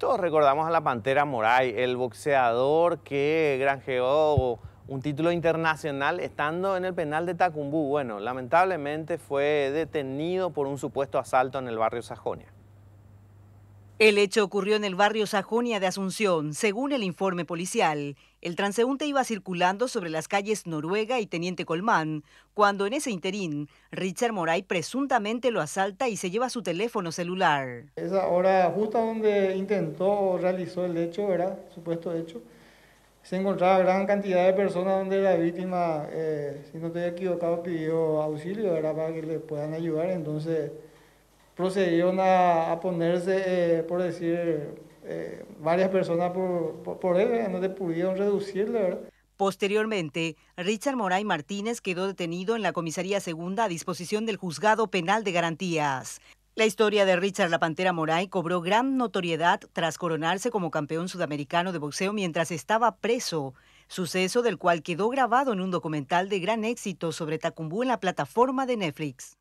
Todos recordamos a la Pantera Moray, el boxeador que granjeó un título internacional estando en el penal de Tacumbú. Bueno, lamentablemente fue detenido por un supuesto asalto en el barrio Sajonia. El hecho ocurrió en el barrio Sajonia de Asunción. Según el informe policial, el transeúnte iba circulando sobre las calles Noruega y Teniente Colmán, cuando en ese interín, Richard Moray presuntamente lo asalta y se lleva su teléfono celular. Esa hora, justo donde intentó o realizó el hecho, ¿verdad? Supuesto hecho, se encontraba gran cantidad de personas donde la víctima, eh, si no estoy equivocado, pidió auxilio, ¿verdad? Para que le puedan ayudar. Entonces procedieron a, ponerse, eh, por decir, eh, varias personas por, él, eh, no le pudieron reducirle, Posteriormente, Richard Moray Martínez quedó detenido en la comisaría segunda a disposición del juzgado penal de garantías. La historia de Richard La Pantera Moray cobró gran notoriedad tras coronarse como campeón sudamericano de boxeo mientras estaba preso, suceso del cual quedó grabado en un documental de gran éxito sobre Tacumbú en la plataforma de Netflix.